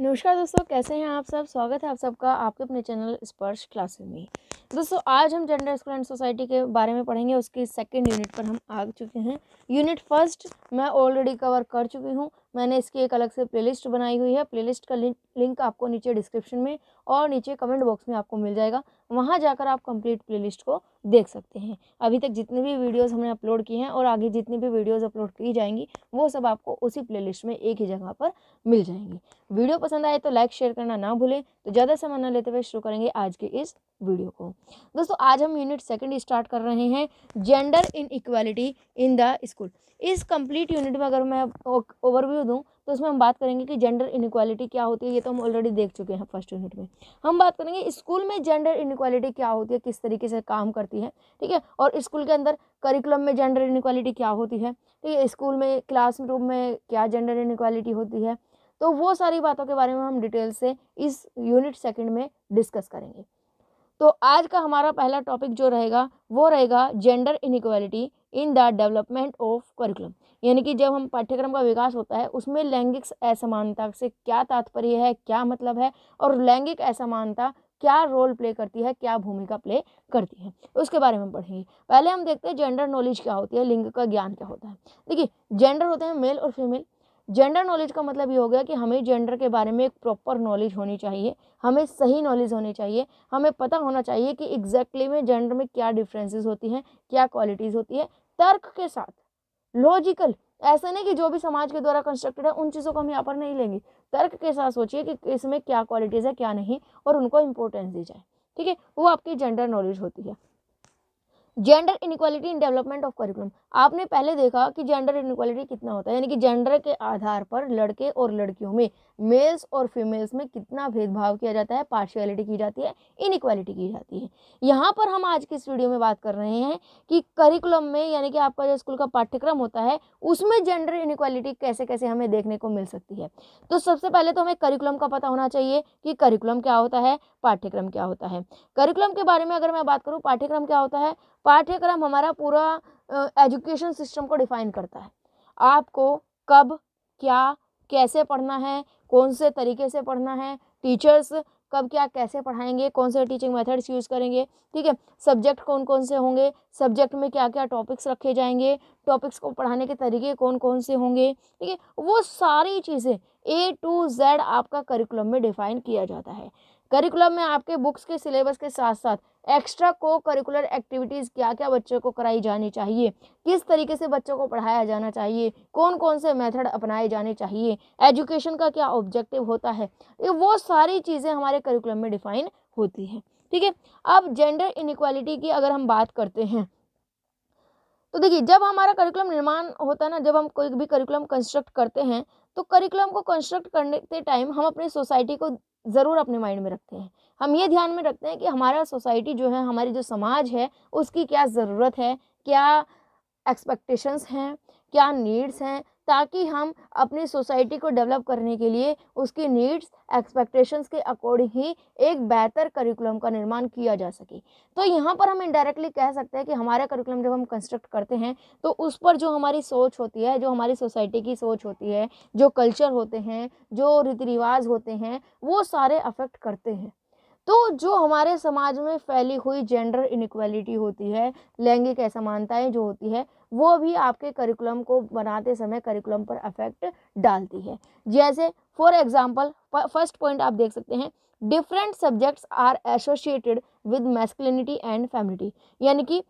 नमस्कार दोस्तों कैसे हैं आप सब स्वागत है आप सबका आपके अपने चैनल स्पर्श क्लासेस में दोस्तों आज हम जेंडर स्कूल एंड सोसाइटी के बारे में पढ़ेंगे उसकी सेकंड यूनिट पर हम आ चुके हैं यूनिट फर्स्ट मैं ऑलरेडी कवर कर चुकी हूँ मैंने इसकी एक अलग से प्लेलिस्ट बनाई हुई है प्लेलिस्ट का लिंक लिंक आपको नीचे डिस्क्रिप्शन में और नीचे कमेंट बॉक्स में आपको मिल जाएगा वहाँ जाकर आप कंप्लीट प्लेलिस्ट को देख सकते हैं अभी तक जितनी भी वीडियोस हमने अपलोड की हैं और आगे जितनी भी वीडियोस अपलोड की जाएंगी वो सब आपको उसी प्ले में एक ही जगह पर मिल जाएंगी वीडियो पसंद आए तो लाइक शेयर करना ना भूलें तो ज़्यादा समय न लेते हुए शुरू करेंगे आज के इस वीडियो को दोस्तों आज हम यूनिट सेकेंड स्टार्ट कर रहे हैं gender inequality in the school इस कंप्लीट यूनिट में अगर मैं ओवरव्यू दूँ तो उसमें हम बात करेंगे कि जेंडर इनक्वालिटी क्या होती है ये तो हम ऑलरेडी देख चुके हैं फर्स्ट यूनिट में हम बात करेंगे स्कूल में जेंडर इनक्वालिटी क्या होती है किस तरीके से काम करती है ठीक है और स्कूल के अंदर करिकुलम में जेंडर इनक्वालिटी क्या होती है ठीक है स्कूल में क्लास में क्या जेंडर इनक्वालिटी होती है तो वो सारी बातों के बारे में हम डिटेल से इस यूनिट सेकेंड में डिस्कस करेंगे तो आज का हमारा पहला टॉपिक जो रहेगा वो रहेगा gender inequality in the development of curriculum यानी कि जब हम पाठ्यक्रम का विकास होता है उसमें लैंगिक असमानता से क्या तात्पर्य है क्या मतलब है और लैंगिक असमानता क्या रोल प्ले करती है क्या भूमिका प्ले करती है उसके बारे में पढ़ेंगे पहले हम देखते हैं जेंडर नॉलेज क्या होती है लिंग का ज्ञान क्या होता है देखिए जेंडर होते हैं मेल और फीमेल जेंडर नॉलेज का मतलब ये हो गया कि हमें जेंडर के बारे में एक प्रॉपर नॉलेज होनी चाहिए हमें सही नॉलेज होनी चाहिए हमें पता होना चाहिए कि एग्जैक्टली में जेंडर में क्या डिफरेंसेस होती हैं क्या क्वालिटीज़ होती है तर्क के साथ लॉजिकल ऐसा नहीं कि जो भी समाज के द्वारा कंस्ट्रक्टेड है उन चीज़ों को हम यहाँ पर नहीं लेंगे तर्क के साथ सोचिए कि इसमें क्या क्वालिटीज़ है क्या नहीं और उनको इम्पोर्टेंस दी जाए ठीक है वो आपकी जेंडर नॉलेज होती है gender inequality in development of curriculum आपने पहले देखा कि जेंडर इनक्वालिटी कितना होता है यानी कि जेंडर के आधार पर लड़के और लड़कियों में मेल्स और फीमेल्स में कितना भेदभाव किया जाता है पार्शियलिटी की जाती है इनइक्वालिटी की जाती है यहाँ पर हम आज की इस वीडियो में बात कर रहे हैं कि करिकुलम में यानी कि आपका जो स्कूल का पाठ्यक्रम होता है उसमें जेंडर इनक्वालिटी कैसे कैसे हमें देखने को मिल सकती है तो सबसे पहले तो हमें करिकुलम का पता होना चाहिए कि करिकुलम क्या होता है पाठ्यक्रम क्या होता है करिकुलम के बारे में अगर मैं बात करूँ पाठ्यक्रम क्या होता है पाठ्यक्रम हमारा पूरा एजुकेशन सिस्टम को डिफाइन करता है आपको कब क्या कैसे पढ़ना है कौन से तरीके से पढ़ना है टीचर्स कब क्या कैसे पढ़ाएंगे कौन से टीचिंग मेथड्स यूज़ करेंगे ठीक है सब्जेक्ट कौन कौन से होंगे सब्जेक्ट में क्या क्या टॉपिक्स रखे जाएंगे टॉपिक्स को पढ़ाने के तरीके कौन कौन से होंगे ठीक है वो सारी चीज़ें ए टू जेड आपका करिकुलम में डिफाइन किया जाता है करिकुलम में आपके बुक्स के सिलेबस के साथ साथ एक्स्ट्रा को करिकुलर एक्टिविटीज़ क्या क्या बच्चों को कराई जानी चाहिए किस तरीके से बच्चों को पढ़ाया जाना चाहिए कौन कौन से मेथड अपनाए जाने चाहिए एजुकेशन का क्या ऑब्जेक्टिव होता है वो सारी चीज़ें हमारे करिकुलम में डिफाइन होती हैं ठीक है अब जेंडर इनक्वालिटी की अगर हम बात करते हैं तो देखिए जब हमारा करिकुलम निर्माण होता है ना जब हम कोई भी करिकुलम कंस्ट्रक्ट करते हैं तो करिकुलम को कंस्ट्रक्ट करने के टाइम हम अपनी सोसाइटी को ज़रूर अपने माइंड में रखते हैं हम ये ध्यान में रखते हैं कि हमारा सोसाइटी जो है हमारी जो समाज है उसकी क्या ज़रूरत है क्या एक्सपेक्टेशंस हैं क्या नीड्स हैं ताकि हम अपनी सोसाइटी को डेवलप करने के लिए उसकी नीड्स एक्सपेक्टेशंस के अकॉर्डिंग ही एक बेहतर करिकुलम का निर्माण किया जा सके तो यहाँ पर हम इनडायरेक्टली कह सकते हैं कि हमारा करिकुलम जब हम कंस्ट्रक्ट करते हैं तो उस पर जो हमारी सोच होती है जो हमारी सोसाइटी की सोच होती है जो कल्चर होते हैं जो रीति रिवाज होते हैं वो सारे अफेक्ट करते हैं तो जो हमारे समाज में फैली हुई जेंडर इनक्वलिटी होती है लैंगिक असमानताएं जो होती है वो भी आपके करिकुलम को बनाते समय करिकुलम पर अफेक्ट डालती है जैसे फॉर एग्जाम्पल फर्स्ट पॉइंट आप देख सकते हैं different subjects are associated with masculinity and femininity यानी कि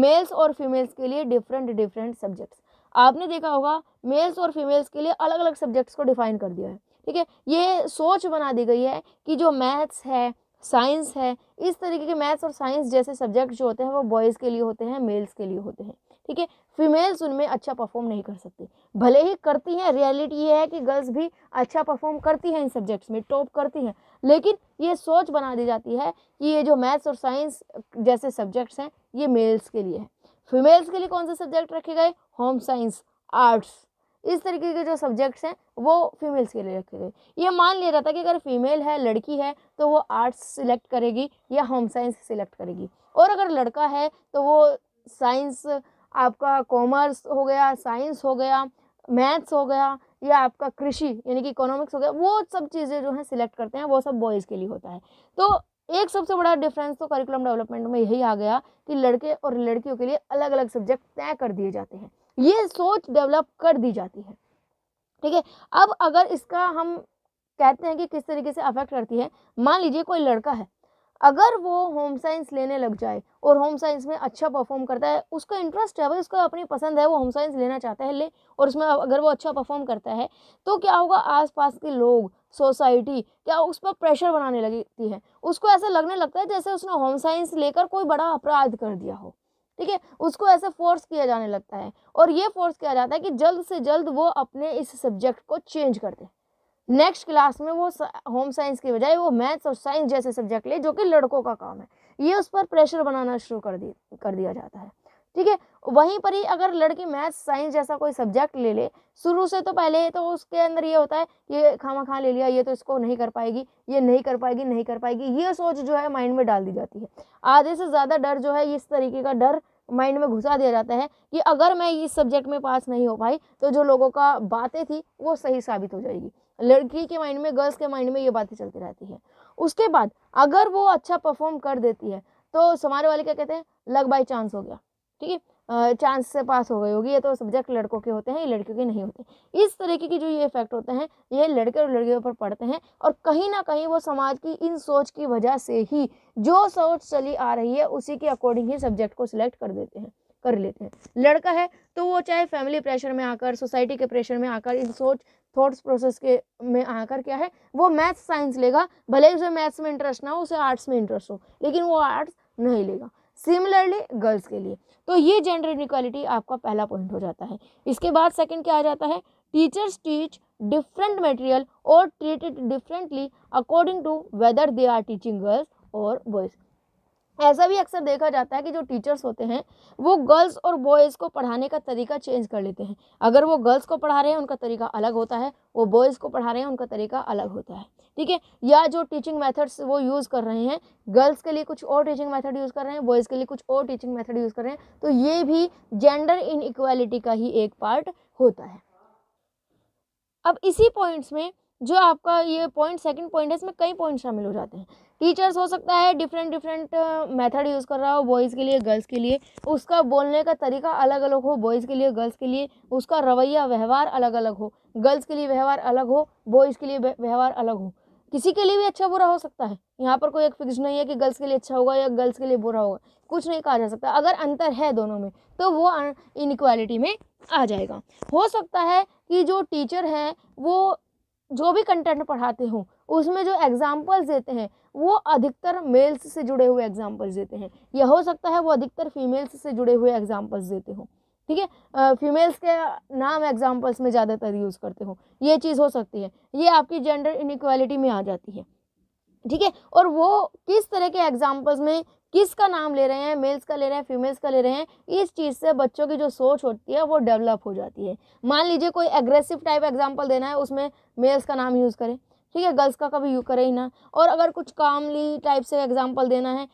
मेल्स और फीमेल्स के लिए डिफरेंट डिफरेंट सब्जेक्ट्स आपने देखा होगा मेल्स और फीमेल्स के लिए अलग अलग सब्जेक्ट्स को डिफाइन कर दिया है ठीक है ये सोच बना दी गई है कि जो मैथ्स है साइंस है इस तरीके के मैथ्स और साइंस जैसे सब्जेक्ट जो होते हैं वो बॉयज़ के लिए होते हैं मेल्स के लिए होते हैं ठीक है फीमेल्स उनमें अच्छा परफॉर्म नहीं कर सकती भले ही करती हैं रियलिटी ये है कि गर्ल्स भी अच्छा परफॉर्म करती हैं इन सब्जेक्ट्स में टॉप करती हैं लेकिन ये सोच बना दी जाती है कि ये जो मैथ्स और साइंस जैसे सब्जेक्ट्स हैं ये मेल्स के लिए है फीमेल्स के लिए कौन से सब्जेक्ट रखे गए होम साइंस आर्ट्स इस तरीके के जो सब्जेक्ट्स हैं वो फीमेल्स के लिए रखे गए ये मान लिया जाता है कि अगर फीमेल है लड़की है तो वो आर्ट्स सिलेक्ट करेगी या होम साइंस सिलेक्ट करेगी और अगर लड़का है तो वो साइंस आपका कॉमर्स हो गया साइंस हो गया मैथ्स हो गया या आपका कृषि यानी कि इकोनॉमिक्स हो गया वो सब चीज़ें जो हैं सिलेक्ट करते हैं वो सब बॉयज़ के लिए होता है तो एक सबसे बड़ा डिफरेंस तो करिकुलम डेवलपमेंट में यही आ गया कि लड़के और लड़कियों के लिए अलग अलग सब्जेक्ट तय कर दिए जाते हैं ये सोच डेवलप कर दी जाती है ठीक है अब अगर इसका हम कहते हैं कि किस तरीके से अफेक्ट करती है मान लीजिए कोई लड़का है अगर वो होम साइंस लेने लग जाए और होम साइंस में अच्छा परफॉर्म करता है उसका इंटरेस्ट है भाई उसको अपनी पसंद है वो होम साइंस लेना चाहता है ले और उसमें अगर वो अच्छा परफॉर्म करता है तो क्या होगा आसपास के लोग सोसाइटी क्या उस पर प्रेशर बनाने लगती है उसको ऐसा लगने लगता है जैसे उसने होम साइंस लेकर कोई बड़ा अपराध कर दिया हो ठीक है उसको ऐसा फोर्स किया जाने लगता है और ये फोर्स किया जाता है कि जल्द से जल्द वो अपने इस सब्जेक्ट को चेंज कर दे नेक्स्ट क्लास में वो होम साइंस की बजाय वो मैथ्स और साइंस जैसे सब्जेक्ट ले जो कि लड़कों का काम है ये उस पर प्रेशर बनाना शुरू कर दी कर दिया जाता है ठीक है वहीं पर ही अगर लड़की मैथ्स साइंस जैसा कोई सब्जेक्ट ले ले शुरू से तो पहले तो उसके अंदर ये होता है ये खामा खा ले लिया ये तो इसको नहीं कर पाएगी ये नहीं कर पाएगी नहीं कर पाएगी ये सोच जो है माइंड में डाल दी जाती है आधे से ज़्यादा डर जो है इस तरीके का डर माइंड में घुसा दिया जाता है कि अगर मैं इस सब्जेक्ट में पास नहीं हो पाई तो जो लोगों का बातें थी वो सही साबित हो जाएगी लड़की के माइंड में गर्ल्स के माइंड में ये बातें चलती रहती है उसके बाद अगर वो अच्छा परफॉर्म कर देती है तो समाज वाले क्या कहते हैं लग बाई चांस हो गया ठीक है चांस से पास हो गई होगी ये तो सब्जेक्ट लड़कों के होते हैं ये लड़कियों के नहीं होते इस तरीके के जो ये इफेक्ट होते हैं ये लड़के और लड़कियों पर पड़ते हैं और कहीं ना कहीं वो समाज की इन सोच की वजह से ही जो सोच चली आ रही है उसी के अकॉर्डिंग ही सब्जेक्ट को सिलेक्ट कर देते हैं कर लेते हैं लड़का है तो वो चाहे फैमिली प्रेशर में आकर सोसाइटी के प्रेशर में आकर इन सोच थॉट्स प्रोसेस के में आकर क्या है वो मैथ्स साइंस लेगा भले ही उसे मैथ्स में इंटरेस्ट ना हो उसे आर्ट्स में इंटरेस्ट हो लेकिन वो आर्ट्स नहीं लेगा सिमिलरली गर्ल्स के लिए तो ये जेंडर इनिक्वालिटी आपका पहला पॉइंट हो जाता है इसके बाद सेकंड क्या आ जाता है टीचर्स टीच डिफरेंट मटेरियल और treated differently according to whether they are teaching girls और बॉयज़ ऐसा भी अक्सर देखा जाता है कि जो टीचर्स होते हैं वो गर्ल्स और बॉयज़ को पढ़ाने का तरीका चेंज कर लेते हैं अगर वो गर्ल्स को पढ़ा रहे हैं उनका तरीका अलग होता है वो बॉयज़ को पढ़ा रहे हैं उनका तरीका अलग होता है ठीक है या जो टीचिंग मेथड्स वो यूज़ कर रहे हैं गर्ल्स के लिए कुछ और टीचिंग मैथड यूज़ कर रहे हैं बॉयज़ के लिए कुछ और टीचिंग मैथड यूज़ कर रहे हैं तो ये भी जेंडर इन का ही एक पार्ट होता है अब इसी पॉइंट्स में जो आपका ये पॉइंट सेकंड पॉइंट है इसमें कई पॉइंट शामिल हो जाते हैं टीचर्स हो सकता है डिफरेंट डिफरेंट मेथड यूज़ कर रहा हो बॉयज़ के लिए गर्ल्स के लिए उसका बोलने का तरीका अलग अलग हो बॉयज़ के लिए गर्ल्स के लिए उसका रवैया व्यवहार अलग अलग हो गर्ल्स के लिए व्यवहार अलग हो बॉयज़ के लिए व्यवहार अलग हो किसी के लिए भी अच्छा बुरा हो सकता है यहाँ पर कोई एक फिक्स नहीं है कि गर्ल्स के लिए अच्छा होगा या गर्ल्स के लिए बुरा होगा कुछ नहीं कहा जा सकता अगर अंतर है दोनों में तो वो इनक्वालिटी में आ जाएगा हो सकता है कि जो टीचर हैं वो जो भी कंटेंट पढ़ाते हों उसमें जो एग्ज़ाम्पल्स देते हैं वो अधिकतर मेल्स से जुड़े हुए एग्जाम्पल्स देते हैं या हो सकता है वो अधिकतर फीमेल्स से जुड़े हुए एग्जाम्पल्स देते हों ठीक है फीमेल्स के नाम एग्जाम्पल्स में ज़्यादातर यूज़ करते हो ये चीज़ हो सकती है ये आपकी जेंडर इनक्वालिटी में आ जाती है ठीक है और वो किस तरह के एग्जाम्पल्स में किसका नाम ले रहे हैं मेल्स का ले रहे हैं फीमेल्स का ले रहे हैं इस चीज़ से बच्चों की जो सोच होती है वो डेवलप हो जाती है मान लीजिए कोई एग्रेसिव टाइप एग्जाम्पल देना है उसमें मेल्स का नाम यूज़ करें ठीक है गर्ल्स का कभी यू करे ही ना और अगर कुछ कामली टाइप से एग्जाम्पल देना है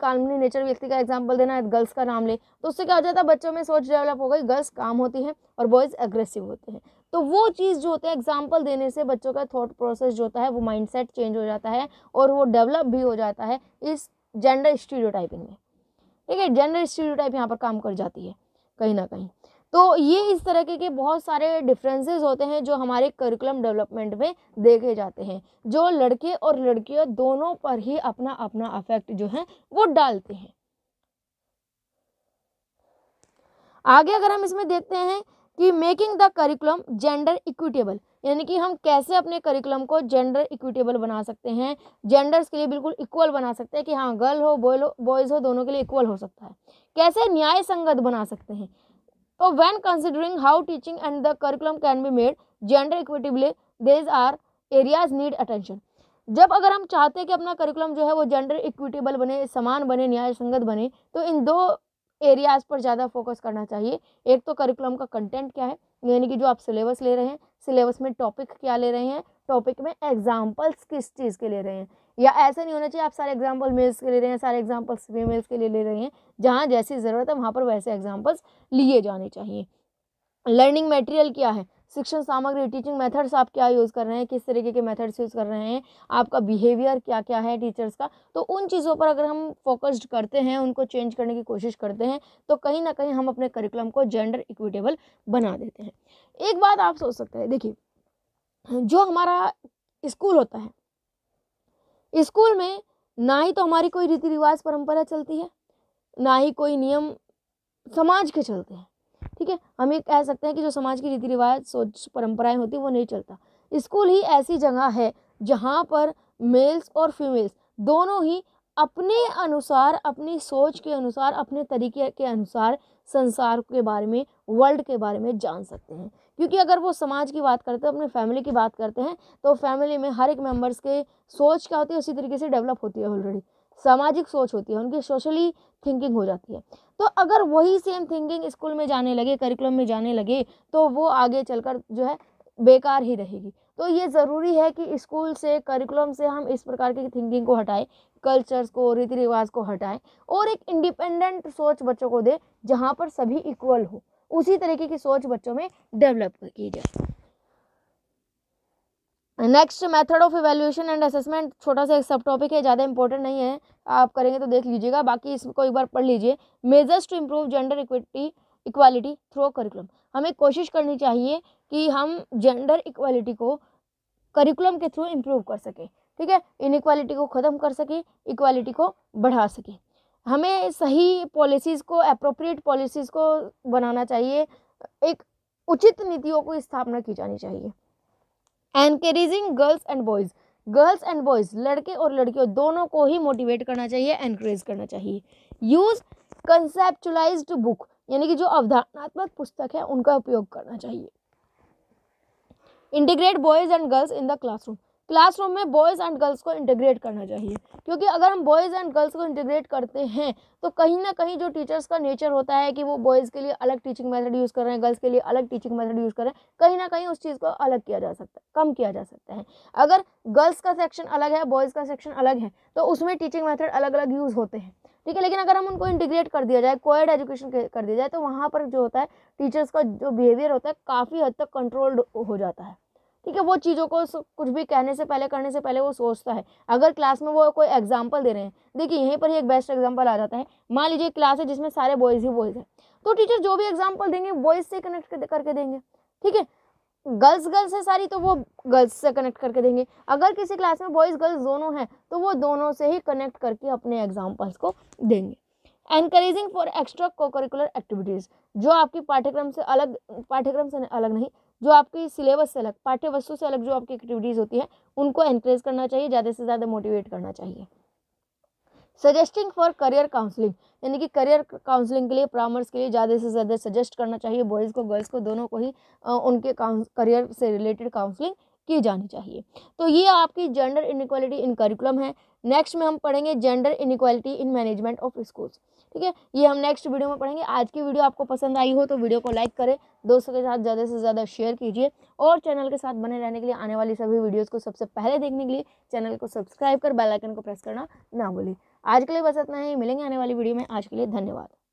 कामली नेचर व्यक्ति का एग्जाम्पल देना है गर्ल्स का नाम ले तो उससे क्या हो जाता है बच्चों में सोच डेवलप हो गई गर्ल्स काम होती हैं और बॉयज़ एग्रेसिव होते हैं तो वो चीज़ जो होते हैं एग्जाम्पल देने से बच्चों का थाट प्रोसेस जो होता है वो माइंड चेंज हो जाता है और वो डेवलप भी हो जाता है इस जेंडर स्टूडियो में ठीक है जेंडर स्टूडियो यहाँ पर काम कर जाती है कहीं ना कहीं तो ये इस तरह के बहुत सारे डिफरेंसेस होते हैं जो हमारे करिकुलम डेवलपमेंट में देखे जाते हैं जो लड़के और लड़कियों दोनों पर ही अपना अपना अफेक्ट जो है वो डालते हैं आगे अगर हम इसमें देखते हैं कि making the curriculum gender equitable यानी कि हम कैसे अपने करिकुलम को जेंडर इक्विटेबल बना सकते हैं जेंडर्स के लिए बिल्कुल इक्वल बना सकते हैं कि हाँ गर्ल हो बॉय हो बॉयज़ हो दोनों के लिए इक्वल हो सकता है कैसे न्याय संगत बना सकते हैं तो when considering how teaching and the curriculum can be made gender equitably these are areas need attention जब अगर हम चाहते हैं कि अपना करिकुलम जो है वो जेंडर इक्विटेबल बने समान बने न्याय संगत बने तो इन दो एरियाज पर ज़्यादा फोकस करना चाहिए एक तो करिकुलम का कंटेंट क्या है यानी कि जो आप सिलेबस ले रहे हैं सिलेबस में टॉपिक क्या ले रहे हैं टॉपिक में एग्जाम्पल्स किस चीज़ के ले रहे हैं या ऐसा नहीं होना चाहिए आप सारे एग्जाम्पल मेल्स के ले रहे हैं सारे एग्जाम्पल्स फीमेल्स के लिए ले रहे हैं जहाँ जैसी ज़रूरत है वहाँ पर वैसे एग्जाम्पल्स लिए जाने चाहिए लर्निंग मटेरियल क्या है शिक्षण सामग्री टीचिंग मेथड्स आप क्या यूज़ कर रहे हैं किस तरीके के मेथड्स यूज़ कर रहे हैं आपका बिहेवियर क्या क्या है टीचर्स का तो उन चीज़ों पर अगर हम फोकस्ड करते हैं उनको चेंज करने की कोशिश करते हैं तो कहीं ना कहीं हम अपने करिकुलम को जेंडर इक्विटेबल बना देते हैं एक बात आप सोच सकते हैं देखिए जो हमारा स्कूल होता है स्कूल में ना ही तो हमारी कोई रीति रिवाज परंपरा चलती है ना ही कोई नियम समाज के चलते हैं ठीक है हम ये कह सकते हैं कि जो समाज की रीति रिवाज सोच परंपराएं होती वो नहीं चलता स्कूल ही ऐसी जगह है जहाँ पर मेल्स और फीमेल्स दोनों ही अपने अनुसार अपनी सोच के अनुसार अपने तरीके के अनुसार संसार के बारे में वर्ल्ड के बारे में जान सकते हैं क्योंकि अगर वो समाज की बात करते हैं अपने फैमिली की बात करते हैं तो फैमिली में हर एक मेम्बर्स के सोच क्या होती है उसी तरीके से डेवलप होती है ऑलरेडी सामाजिक सोच होती है उनकी सोशली थिंकिंग हो जाती है तो अगर वही सेम थिंकिंग स्कूल में जाने लगे करिकुलम में जाने लगे तो वो आगे चलकर जो है बेकार ही रहेगी तो ये ज़रूरी है कि स्कूल से करिकुलम से हम इस प्रकार की थिंकिंग को हटाएं कल्चर्स को रीति रिवाज को हटाएं और एक इंडिपेंडेंट सोच बच्चों को दें जहाँ पर सभी इक्वल हो उसी तरीके की सोच बच्चों में डेवलप की जाए next method of evaluation and assessment छोटा सा एक सब टॉपिक है ज़्यादा इंपॉर्टेंट नहीं है आप करेंगे तो देख लीजिएगा बाकी इसको एक बार पढ़ लीजिए measures to improve gender equity equality through curriculum हमें कोशिश करनी चाहिए कि हम जेंडर इक्वालिटी को करिकुलम के थ्रू इम्प्रूव कर सकें ठीक है इनक्वालिटी को ख़त्म कर सके इक्वालिटी को बढ़ा सके हमें सही पॉलिसीज़ को अप्रोप्रिएट पॉलिसीज़ को बनाना चाहिए एक उचित नीतियों को स्थापना की जानी चाहिए encouraging girls and boys girls and boys लड़के और लड़कियों दोनों को ही मोटिवेट करना चाहिए एनकरेज करना चाहिए यूज़ कंसेप्चुलाइज बुक यानी कि जो अवधारणात्मक पुस्तक है उनका उपयोग करना चाहिए integrate boys and girls in the classroom classroom में बॉयज़ एंड गर्ल्स को इंटीग्रेट करना चाहिए क्योंकि अगर हम बॉयज़ एंड गर्ल्स को इंटीग्रेट करते हैं तो कहीं ना कहीं जो टीचर्स का नेचर होता है कि वो बॉयज़ के लिए अलग टीचिंग मेथड यूज़ कर रहे हैं गर्ल्स के लिए अलग टीचिंग मेथड यूज़ कर रहे हैं कहीं ना कहीं उस चीज़ को अलग किया जा सकता है कम किया जा सकता है अगर गर्ल्स का सेक्शन अलग है बॉयज़ का सेक्शन अलग है तो उसमें टीचिंग मैथड अलग अलग यूज़ होते हैं ठीक है लेकिन अगर हम उनको इंटीग्रेट कर दिया जाए कोएड एजुकेशन कर दिया जाए तो वहाँ पर जो होता है टीचर्स का जो बिहेवियर होता है काफ़ी हद तक कंट्रोल्ड हो जाता है ठीक है वो चीज़ों को कुछ भी कहने से पहले करने से पहले वो सोचता है अगर क्लास में वो कोई एग्जाम्पल दे रहे हैं देखिए यहीं पर ही एक बेस्ट एग्जाम्पल आ जाता है मान लीजिए क्लास है जिसमें सारे बॉयज़ ही बॉयज़ हैं तो टीचर जो भी एग्जाम्पल देंगे बॉयज़ से कनेक्ट करके देंगे ठीक है गर्ल्स गर्ल्स है सारी तो वो गर्ल्स से कनेक्ट करके देंगे अगर किसी क्लास में बॉयज़ गर्ल्स दोनों हैं तो वो दोनों से ही कनेक्ट करके अपने एग्जाम्पल्स को देंगे encouraging for extra co curricular activities जो आपकी पाठ्यक्रम से अलग पाठ्यक्रम से अलग नहीं जो आपके सिलेबस से अलग पाठ्य वस्तु से अलग जो आपकी एक्टिविटीज़ होती है उनको एनकरेज करना चाहिए ज़्यादा से ज़्यादा मोटिवेट करना चाहिए सजेस्टिंग फॉर करियर काउंसलिंग यानी कि करियर काउंसलिंग के लिए परामर्श के लिए ज़्यादा से ज़्यादा सजेस्ट करना चाहिए बॉयज़ को गर्ल्स को दोनों को ही उनके करियर से रिलेटेड काउंसलिंग की जानी चाहिए तो ये आपकी जेंडर इनक्वालिटी इन करिकुलम है नेक्स्ट में हम पढ़ेंगे gender inequality in management of schools ठीक है ये हम नेक्स्ट वीडियो में पढ़ेंगे आज की वीडियो आपको पसंद आई हो तो वीडियो को लाइक करें दोस्तों के साथ ज़्यादा से ज़्यादा शेयर कीजिए और चैनल के साथ बने रहने के लिए आने वाली सभी वीडियोज़ को सबसे पहले देखने के लिए चैनल को सब्सक्राइब कर बेलाइकन को प्रेस करना ना भूलें आज के लिए बस इतना ही मिलेंगे आने वाली वीडियो में आज के लिए धन्यवाद